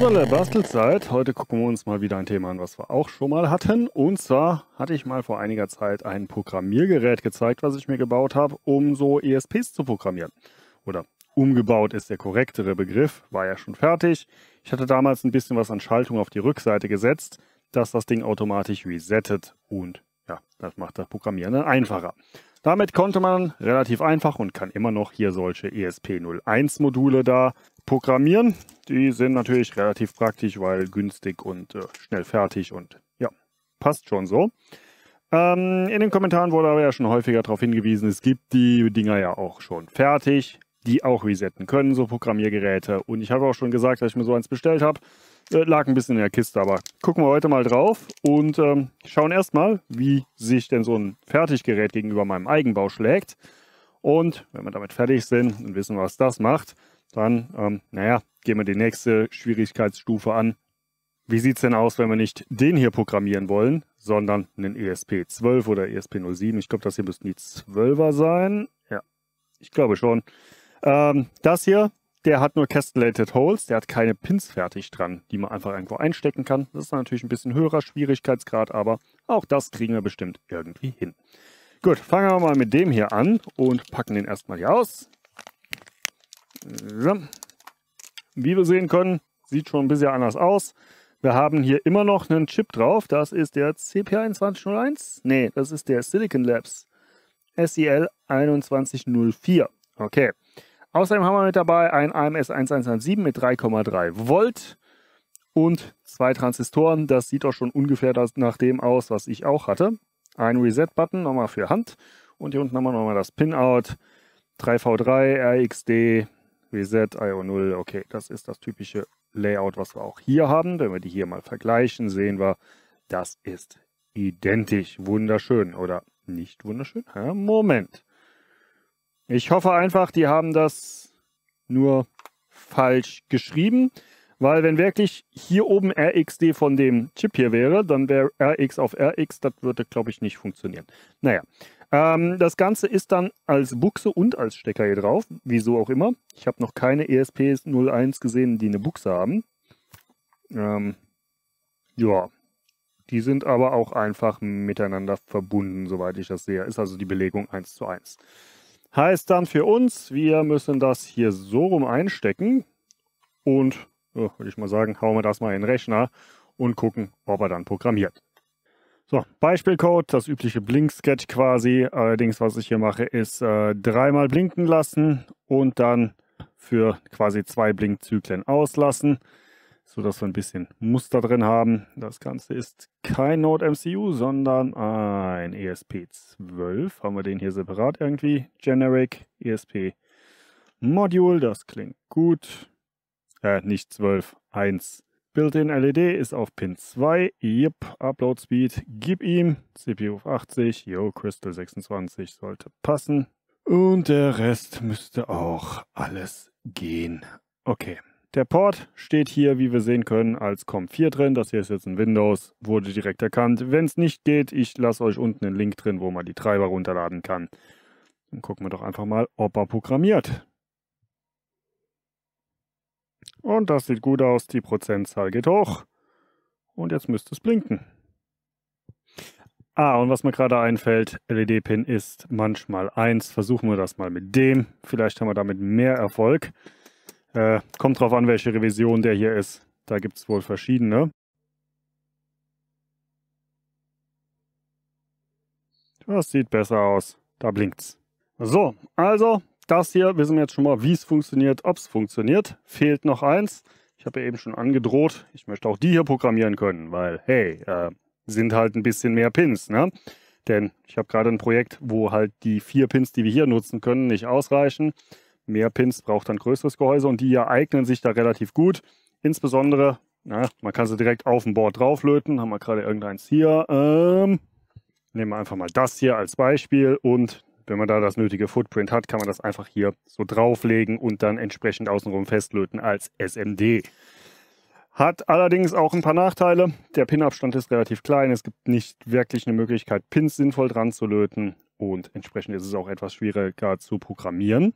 Bürgerle Bastelzeit. Heute gucken wir uns mal wieder ein Thema an, was wir auch schon mal hatten. Und zwar hatte ich mal vor einiger Zeit ein Programmiergerät gezeigt, was ich mir gebaut habe, um so ESPs zu programmieren. Oder umgebaut ist der korrektere Begriff, war ja schon fertig. Ich hatte damals ein bisschen was an Schaltung auf die Rückseite gesetzt, dass das Ding automatisch resettet und ja, das macht das Programmieren dann einfacher. Damit konnte man relativ einfach und kann immer noch hier solche ESP01-Module da programmieren. Die sind natürlich relativ praktisch, weil günstig und äh, schnell fertig und ja, passt schon so. Ähm, in den Kommentaren wurde aber ja schon häufiger darauf hingewiesen, es gibt die Dinger ja auch schon fertig, die auch resetten können, so Programmiergeräte. Und ich habe auch schon gesagt, dass ich mir so eins bestellt habe. Äh, lag ein bisschen in der Kiste, aber gucken wir heute mal drauf und ähm, schauen erstmal, wie sich denn so ein Fertiggerät gegenüber meinem Eigenbau schlägt. Und wenn wir damit fertig sind und wissen, was das macht, dann, ähm, naja, gehen wir die nächste Schwierigkeitsstufe an. Wie sieht es denn aus, wenn wir nicht den hier programmieren wollen, sondern einen ESP12 oder ESP07? Ich glaube, das hier müssten die 12er sein. Ja, ich glaube schon. Ähm, das hier der hat nur Castellated Holes, der hat keine Pins fertig dran, die man einfach irgendwo einstecken kann. Das ist natürlich ein bisschen höherer Schwierigkeitsgrad, aber auch das kriegen wir bestimmt irgendwie hin. Gut, fangen wir mal mit dem hier an und packen den erstmal hier aus. So. Wie wir sehen können, sieht schon ein bisschen anders aus. Wir haben hier immer noch einen Chip drauf. Das ist der CP2101. Nee, das ist der Silicon Labs SEL 2104. Okay. Außerdem haben wir mit dabei ein AMS 1117 mit 3,3 Volt und zwei Transistoren. Das sieht auch schon ungefähr nach dem aus, was ich auch hatte. Ein Reset-Button nochmal für Hand und hier unten haben wir nochmal das Pinout 3V3 RXD Reset IO0. Okay, das ist das typische Layout, was wir auch hier haben. Wenn wir die hier mal vergleichen, sehen wir, das ist identisch. Wunderschön oder nicht wunderschön? Moment. Ich hoffe einfach, die haben das nur falsch geschrieben, weil wenn wirklich hier oben RXD von dem Chip hier wäre, dann wäre RX auf RX, das würde, glaube ich, nicht funktionieren. Naja, ähm, das Ganze ist dann als Buchse und als Stecker hier drauf, wieso auch immer. Ich habe noch keine ESP01 gesehen, die eine Buchse haben. Ähm, ja, die sind aber auch einfach miteinander verbunden, soweit ich das sehe. Ist also die Belegung 1 zu 1. Heißt dann für uns, wir müssen das hier so rum einstecken und, oh, würde ich mal sagen, hauen wir das mal in den Rechner und gucken, ob er dann programmiert. So, Beispielcode, das übliche blink quasi. Allerdings, was ich hier mache, ist äh, dreimal blinken lassen und dann für quasi zwei Blinkzyklen auslassen sodass wir ein bisschen Muster drin haben. Das Ganze ist kein Node-MCU, sondern ein ESP12. Haben wir den hier separat irgendwie? Generic ESP Module, das klingt gut. Äh, nicht 12, 1. Built-in LED ist auf Pin 2. Yep, Upload Speed, gib ihm. CPU auf 80, yo, Crystal 26 sollte passen. Und der Rest müsste auch alles gehen. Okay. Der Port steht hier, wie wir sehen können, als COM4 drin. Das hier ist jetzt ein Windows, wurde direkt erkannt. Wenn es nicht geht, ich lasse euch unten einen Link drin, wo man die Treiber runterladen kann. Dann gucken wir doch einfach mal, ob er programmiert. Und das sieht gut aus, die Prozentzahl geht hoch. Und jetzt müsste es blinken. Ah, und was mir gerade einfällt, LED-Pin ist manchmal 1. Versuchen wir das mal mit dem. Vielleicht haben wir damit mehr Erfolg. Äh, kommt drauf an, welche Revision der hier ist. Da gibt es wohl verschiedene. Das sieht besser aus. Da blinkt's. So, also das hier wissen wir jetzt schon mal, wie es funktioniert, ob es funktioniert. Fehlt noch eins. Ich habe ja eben schon angedroht, ich möchte auch die hier programmieren können, weil, hey, äh, sind halt ein bisschen mehr Pins, ne? Denn ich habe gerade ein Projekt, wo halt die vier Pins, die wir hier nutzen können, nicht ausreichen mehr Pins braucht dann größeres Gehäuse und die ja eignen sich da relativ gut. Insbesondere, na, man kann sie direkt auf dem Board drauflöten, haben wir gerade irgendeins hier. Ähm, nehmen wir einfach mal das hier als Beispiel und wenn man da das nötige Footprint hat, kann man das einfach hier so drauflegen und dann entsprechend außenrum festlöten als SMD. Hat allerdings auch ein paar Nachteile. Der Pin-Abstand ist relativ klein. Es gibt nicht wirklich eine Möglichkeit, Pins sinnvoll dran zu löten. Und entsprechend ist es auch etwas schwieriger zu programmieren.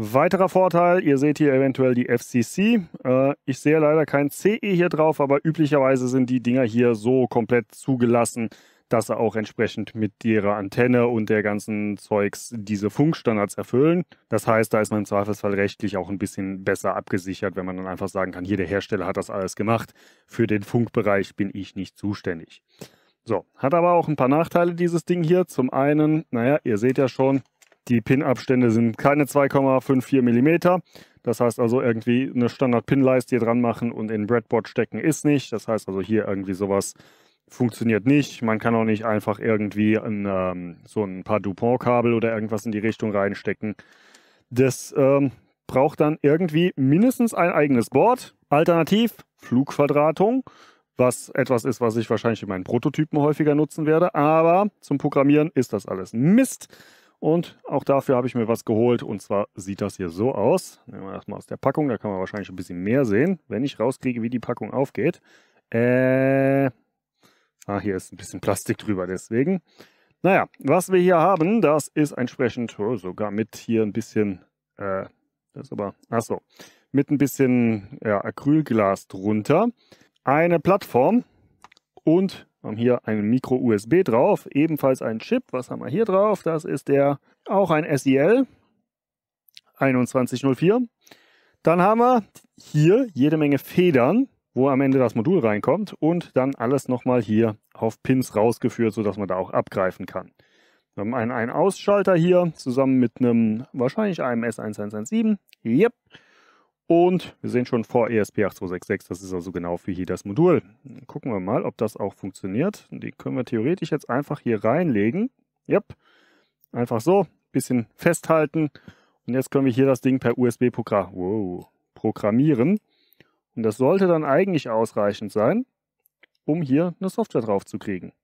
Weiterer Vorteil, ihr seht hier eventuell die FCC. Äh, ich sehe leider kein CE hier drauf, aber üblicherweise sind die Dinger hier so komplett zugelassen, dass sie auch entsprechend mit ihrer Antenne und der ganzen Zeugs diese Funkstandards erfüllen. Das heißt, da ist man im Zweifelsfall rechtlich auch ein bisschen besser abgesichert, wenn man dann einfach sagen kann, hier der Hersteller hat das alles gemacht, für den Funkbereich bin ich nicht zuständig. So, hat aber auch ein paar Nachteile dieses Ding hier. Zum einen, naja, ihr seht ja schon, die Pin-Abstände sind keine 2,54 mm. Das heißt also irgendwie eine Standard-Pin-Leiste hier dran machen und in Breadboard stecken ist nicht. Das heißt also hier irgendwie sowas funktioniert nicht. Man kann auch nicht einfach irgendwie ein, ähm, so ein paar Dupont-Kabel oder irgendwas in die Richtung reinstecken. Das ähm, braucht dann irgendwie mindestens ein eigenes Board. Alternativ Flugverdrahtung, was etwas ist, was ich wahrscheinlich in meinen Prototypen häufiger nutzen werde. Aber zum Programmieren ist das alles Mist. Und auch dafür habe ich mir was geholt. Und zwar sieht das hier so aus. Nehmen wir erstmal aus der Packung. Da kann man wahrscheinlich ein bisschen mehr sehen, wenn ich rauskriege, wie die Packung aufgeht. Äh. Ah, hier ist ein bisschen Plastik drüber, deswegen. Naja, was wir hier haben, das ist entsprechend oh, sogar mit hier ein bisschen. Äh, das ist aber. Achso. Mit ein bisschen ja, Acrylglas drunter. Eine Plattform und wir haben hier ein Micro-USB drauf, ebenfalls ein Chip. Was haben wir hier drauf? Das ist der, auch ein SEL 2104. Dann haben wir hier jede Menge Federn, wo am Ende das Modul reinkommt und dann alles nochmal hier auf Pins rausgeführt, sodass man da auch abgreifen kann. Wir haben einen, einen Ausschalter hier zusammen mit einem wahrscheinlich einem S1117. Yep. Und wir sehen schon vor ESP8266, das ist also genau für hier das Modul. Gucken wir mal, ob das auch funktioniert. Die können wir theoretisch jetzt einfach hier reinlegen. Yep. Einfach so, bisschen festhalten. Und jetzt können wir hier das Ding per USB -Programm wow, programmieren. Und das sollte dann eigentlich ausreichend sein, um hier eine Software drauf zu kriegen.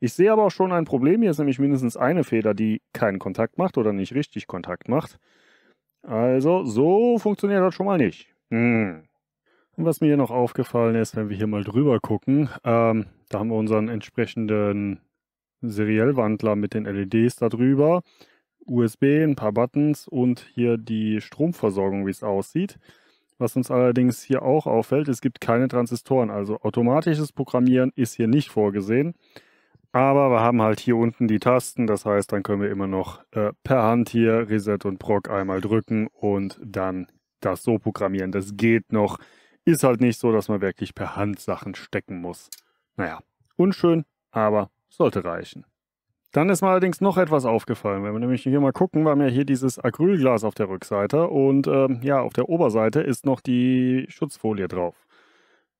Ich sehe aber auch schon ein Problem. Hier ist nämlich mindestens eine Feder, die keinen Kontakt macht oder nicht richtig Kontakt macht. Also, so funktioniert das schon mal nicht. Hm. Und was mir hier noch aufgefallen ist, wenn wir hier mal drüber gucken, ähm, da haben wir unseren entsprechenden Seriellwandler mit den LEDs da drüber, USB, ein paar Buttons und hier die Stromversorgung, wie es aussieht. Was uns allerdings hier auch auffällt, es gibt keine Transistoren, also automatisches Programmieren ist hier nicht vorgesehen. Aber wir haben halt hier unten die Tasten, das heißt, dann können wir immer noch äh, per Hand hier Reset und Proc einmal drücken und dann das so programmieren. Das geht noch. Ist halt nicht so, dass man wirklich per Hand Sachen stecken muss. Naja, unschön, aber sollte reichen. Dann ist mir allerdings noch etwas aufgefallen. Wenn wir nämlich hier mal gucken, wir haben ja hier dieses Acrylglas auf der Rückseite und ähm, ja, auf der Oberseite ist noch die Schutzfolie drauf.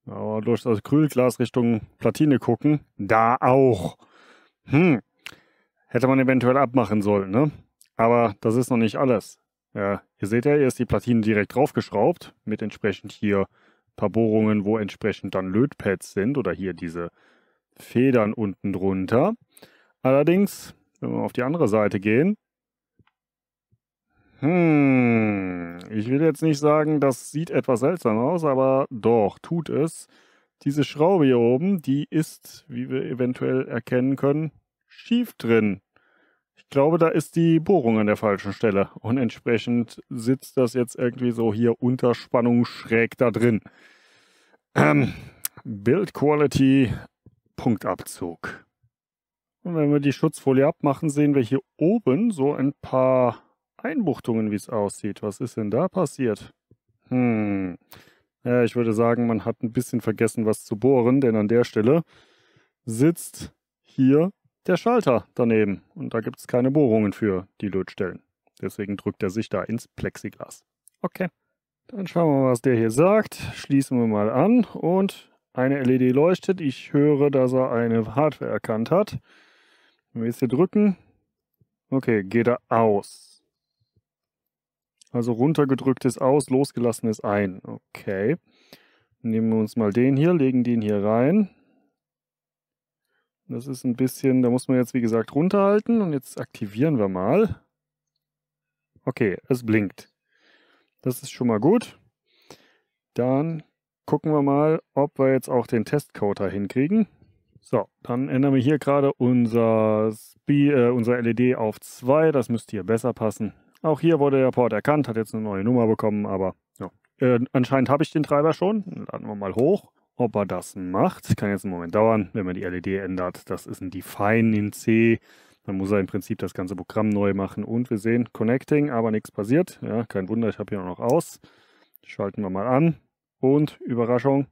Aber durch das Acrylglas Richtung Platine gucken, da auch. Hm, hätte man eventuell abmachen sollen, ne? Aber das ist noch nicht alles. Ja, hier seht ja, hier ist die Platine direkt draufgeschraubt, mit entsprechend hier ein paar Bohrungen, wo entsprechend dann Lötpads sind oder hier diese Federn unten drunter. Allerdings, wenn wir auf die andere Seite gehen, hm, ich will jetzt nicht sagen, das sieht etwas seltsam aus, aber doch, tut es. Diese Schraube hier oben, die ist, wie wir eventuell erkennen können, schief drin. Ich glaube, da ist die Bohrung an der falschen Stelle und entsprechend sitzt das jetzt irgendwie so hier unter Spannung schräg da drin. Ähm, Build Quality, Punktabzug. Und wenn wir die Schutzfolie abmachen, sehen wir hier oben so ein paar Einbuchtungen, wie es aussieht. Was ist denn da passiert? Hm. Ja, ich würde sagen, man hat ein bisschen vergessen, was zu bohren, denn an der Stelle sitzt hier der Schalter daneben und da gibt es keine Bohrungen für die Lötstellen. Deswegen drückt er sich da ins Plexiglas. Okay. Dann schauen wir mal, was der hier sagt. Schließen wir mal an und eine LED leuchtet. Ich höre, dass er eine Hardware erkannt hat. Wenn wir jetzt hier drücken, okay, geht er aus. Also runtergedrücktes aus, losgelassenes ein. Okay. Nehmen wir uns mal den hier, legen den hier rein. Das ist ein bisschen, da muss man jetzt wie gesagt runterhalten und jetzt aktivieren wir mal. Okay, es blinkt. Das ist schon mal gut. Dann gucken wir mal, ob wir jetzt auch den Testcode da hinkriegen. So, dann ändern wir hier gerade unser, äh, unser LED auf 2. Das müsste hier besser passen. Auch hier wurde der Port erkannt, hat jetzt eine neue Nummer bekommen, aber ja. Äh, anscheinend habe ich den Treiber schon. Laden wir mal hoch, ob er das macht. Kann jetzt einen Moment dauern, wenn man die LED ändert. Das ist ein Define in C. Dann muss er im Prinzip das ganze Programm neu machen. Und wir sehen Connecting, aber nichts passiert. Ja, kein Wunder, ich habe hier noch aus. Schalten wir mal an. Und Überraschung,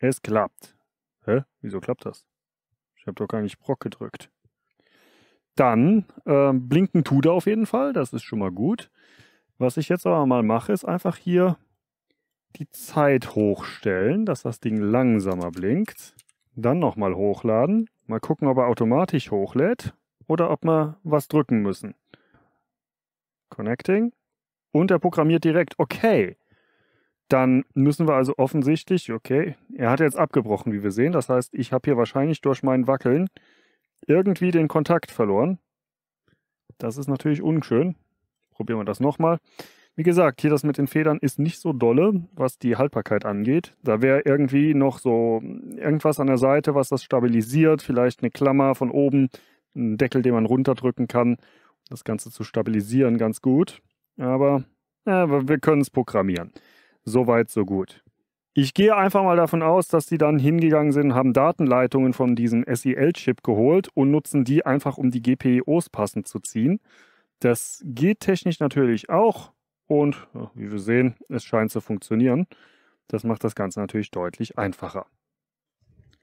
es klappt. Hä? Wieso klappt das? Ich habe doch gar nicht Brock gedrückt. Dann äh, blinken tut er auf jeden Fall, das ist schon mal gut. Was ich jetzt aber mal mache, ist einfach hier die Zeit hochstellen, dass das Ding langsamer blinkt. Dann nochmal hochladen. Mal gucken, ob er automatisch hochlädt oder ob wir was drücken müssen. Connecting. Und er programmiert direkt, okay. Dann müssen wir also offensichtlich, okay, er hat jetzt abgebrochen, wie wir sehen. Das heißt, ich habe hier wahrscheinlich durch mein Wackeln irgendwie den Kontakt verloren. Das ist natürlich unschön. Probieren wir das nochmal. Wie gesagt, hier das mit den Federn ist nicht so dolle, was die Haltbarkeit angeht. Da wäre irgendwie noch so irgendwas an der Seite, was das stabilisiert. Vielleicht eine Klammer von oben, ein Deckel, den man runterdrücken kann. um Das Ganze zu stabilisieren, ganz gut. Aber ja, wir können es programmieren. Soweit, so gut. Ich gehe einfach mal davon aus, dass die dann hingegangen sind, haben Datenleitungen von diesem SEL-Chip geholt und nutzen die einfach, um die GPIOs passend zu ziehen. Das geht technisch natürlich auch und wie wir sehen, es scheint zu funktionieren. Das macht das Ganze natürlich deutlich einfacher.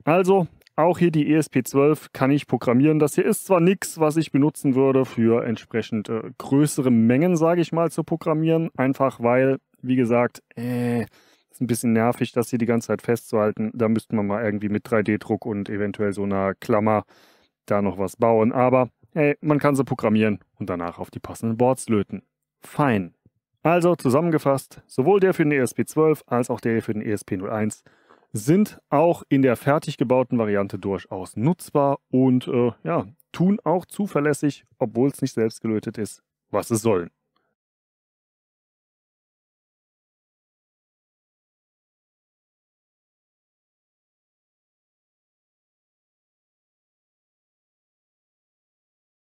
Also, auch hier die ESP12 kann ich programmieren. Das hier ist zwar nichts, was ich benutzen würde für entsprechend äh, größere Mengen, sage ich mal, zu programmieren. Einfach weil, wie gesagt, äh, ist ein bisschen nervig, das hier die ganze Zeit festzuhalten. Da müssten wir mal irgendwie mit 3D-Druck und eventuell so einer Klammer da noch was bauen. Aber hey, man kann sie programmieren und danach auf die passenden Boards löten. Fein. Also zusammengefasst, sowohl der für den ESP12 als auch der für den ESP01 sind auch in der fertig gebauten Variante durchaus nutzbar und äh, ja, tun auch zuverlässig, obwohl es nicht selbst gelötet ist, was es sollen.